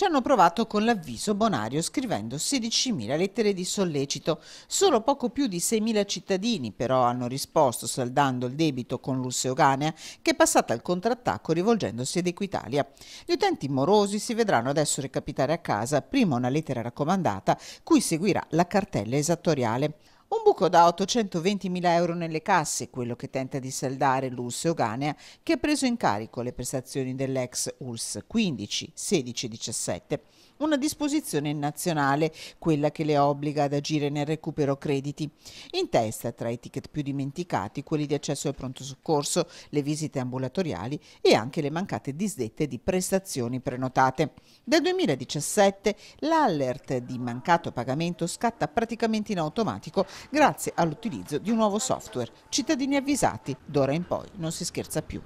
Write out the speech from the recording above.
ci hanno provato con l'avviso bonario scrivendo 16.000 lettere di sollecito. Solo poco più di 6.000 cittadini però hanno risposto saldando il debito con Lusseoganea che è passata al contrattacco rivolgendosi ad Equitalia. Gli utenti morosi si vedranno adesso recapitare a casa prima una lettera raccomandata cui seguirà la cartella esattoriale. Un buco da 820.000 euro nelle casse, quello che tenta di saldare l'US Oganea, che ha preso in carico le prestazioni dell'ex ULS 15, 16 17. Una disposizione nazionale, quella che le obbliga ad agire nel recupero crediti. In testa, tra i ticket più dimenticati, quelli di accesso al pronto soccorso, le visite ambulatoriali e anche le mancate disdette di prestazioni prenotate. Dal 2017 l'allert di mancato pagamento scatta praticamente in automatico grazie all'utilizzo di un nuovo software. Cittadini avvisati, d'ora in poi non si scherza più.